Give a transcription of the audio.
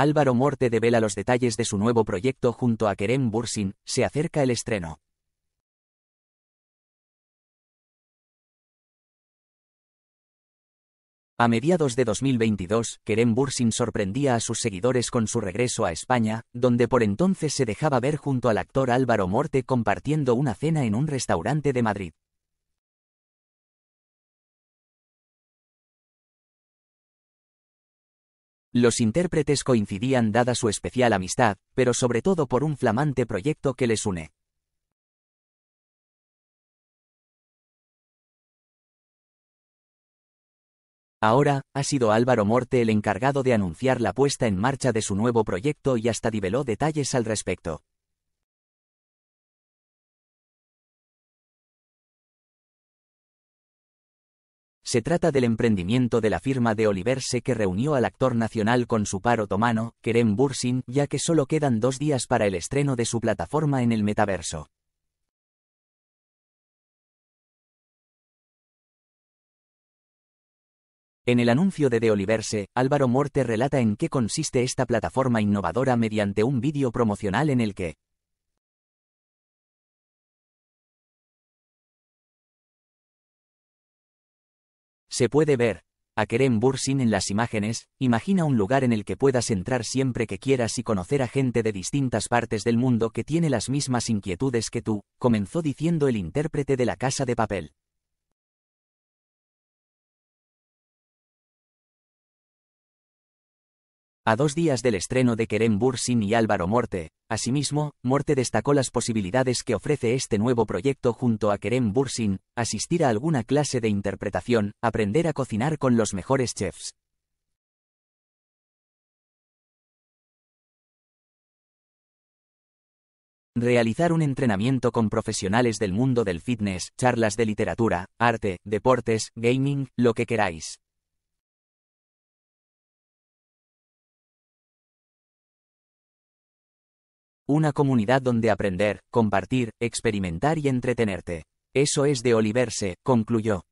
Álvaro Morte devela los detalles de su nuevo proyecto junto a Kerem Bursin, se acerca el estreno. A mediados de 2022, Kerem Bursin sorprendía a sus seguidores con su regreso a España, donde por entonces se dejaba ver junto al actor Álvaro Morte compartiendo una cena en un restaurante de Madrid. Los intérpretes coincidían dada su especial amistad, pero sobre todo por un flamante proyecto que les une. Ahora, ha sido Álvaro Morte el encargado de anunciar la puesta en marcha de su nuevo proyecto y hasta diveló detalles al respecto. Se trata del emprendimiento de la firma de Oliverse que reunió al actor nacional con su par otomano, Kerem Bursin, ya que solo quedan dos días para el estreno de su plataforma en el metaverso. En el anuncio de The Oliverse, Álvaro Morte relata en qué consiste esta plataforma innovadora mediante un vídeo promocional en el que Se puede ver, a Kerem Bursin en las imágenes, imagina un lugar en el que puedas entrar siempre que quieras y conocer a gente de distintas partes del mundo que tiene las mismas inquietudes que tú, comenzó diciendo el intérprete de la casa de papel. A dos días del estreno de Kerem Bursin y Álvaro Morte, asimismo, Morte destacó las posibilidades que ofrece este nuevo proyecto junto a Kerem Bursin, asistir a alguna clase de interpretación, aprender a cocinar con los mejores chefs. realizar un entrenamiento con profesionales del mundo del fitness, charlas de literatura, arte, deportes, gaming, lo que queráis. Una comunidad donde aprender, compartir, experimentar y entretenerte. Eso es de Oliverse, concluyó.